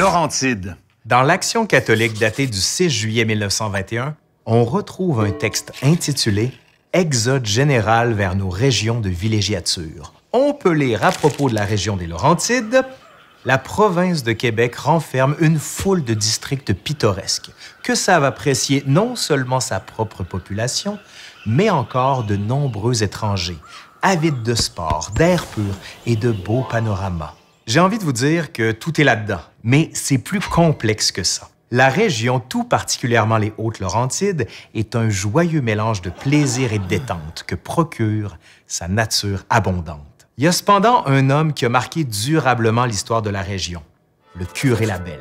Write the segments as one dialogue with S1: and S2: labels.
S1: Laurentide. Dans l'Action catholique datée du 6 juillet 1921, on retrouve un texte intitulé Exode général vers nos régions de villégiature. On peut lire à propos de la région des Laurentides la province de Québec renferme une foule de districts pittoresques que savent apprécier non seulement sa propre population, mais encore de nombreux étrangers, avides de sport, d'air pur et de beaux panoramas. J'ai envie de vous dire que tout est là-dedans, mais c'est plus complexe que ça. La région, tout particulièrement les Hautes-Laurentides, est un joyeux mélange de plaisir et de détente que procure sa nature abondante. Il y a cependant un homme qui a marqué durablement l'histoire de la région, le curé Labelle.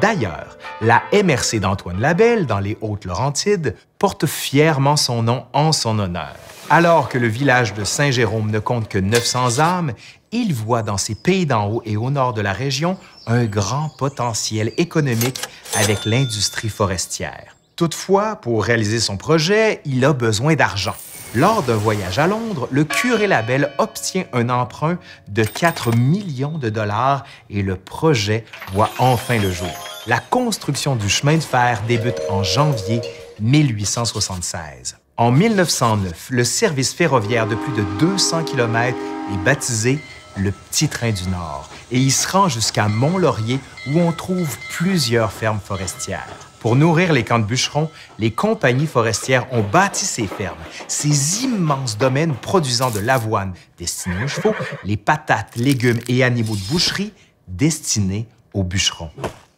S1: D'ailleurs, la MRC d'Antoine Labelle, dans les Hautes-Laurentides, porte fièrement son nom en son honneur. Alors que le village de Saint-Jérôme ne compte que 900 âmes, il voit dans ses pays d'en haut et au nord de la région un grand potentiel économique avec l'industrie forestière. Toutefois, pour réaliser son projet, il a besoin d'argent. Lors d'un voyage à Londres, le curé Labelle obtient un emprunt de 4 millions de dollars et le projet voit enfin le jour. La construction du chemin de fer débute en janvier 1876. En 1909, le service ferroviaire de plus de 200 km est baptisé le Petit Train du Nord et il se rend jusqu'à Mont-Laurier où on trouve plusieurs fermes forestières. Pour nourrir les camps de bûcherons, les compagnies forestières ont bâti ces fermes, ces immenses domaines produisant de l'avoine destinée aux chevaux, les patates, légumes et animaux de boucherie destinés aux bûcherons.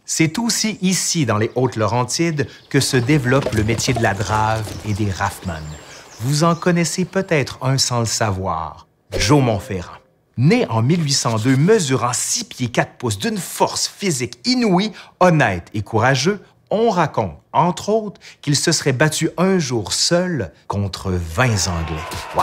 S1: C'est aussi ici, dans les Hautes-Laurentides, que se développe le métier de la drave et des rafman. Vous en connaissez peut-être un sans le savoir, Joe Montferrand. Né en 1802, mesurant 6 pieds 4 pouces, d'une force physique inouïe, honnête et courageux, on raconte, entre autres, qu'il se serait battu un jour seul contre 20 Anglais.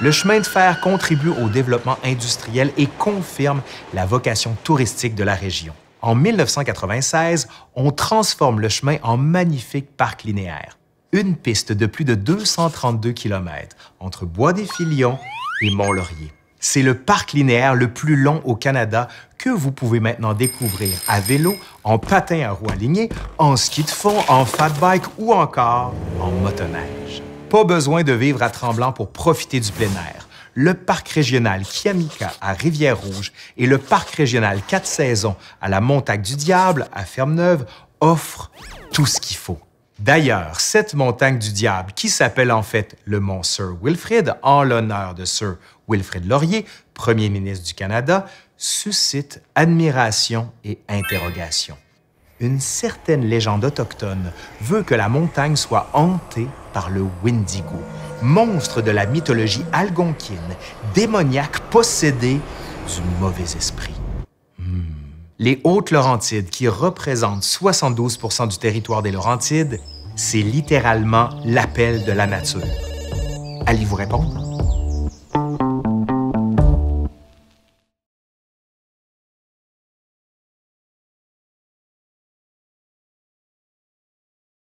S1: Le chemin de fer contribue au développement industriel et confirme la vocation touristique de la région en 1996, on transforme le chemin en magnifique parc linéaire. Une piste de plus de 232 km entre Bois-des-Filions et Mont-Laurier. C'est le parc linéaire le plus long au Canada que vous pouvez maintenant découvrir à vélo, en patin à roues alignées, en ski de fond, en fat bike ou encore en motoneige. Pas besoin de vivre à Tremblant pour profiter du plein air le parc régional Kiamika à Rivière-Rouge et le parc régional Quatre Saisons à la Montagne du Diable à Ferme-Neuve offrent tout ce qu'il faut. D'ailleurs, cette montagne du diable, qui s'appelle en fait le mont Sir Wilfrid en l'honneur de Sir Wilfrid Laurier, premier ministre du Canada, suscite admiration et interrogation. Une certaine légende autochtone veut que la montagne soit hantée par le Windigo, monstre de la mythologie algonquine, démoniaque possédé du mauvais esprit. Hmm. Les Hautes-Laurentides, qui représentent 72 du territoire des Laurentides, c'est littéralement l'appel de la nature. Allez-vous répondre?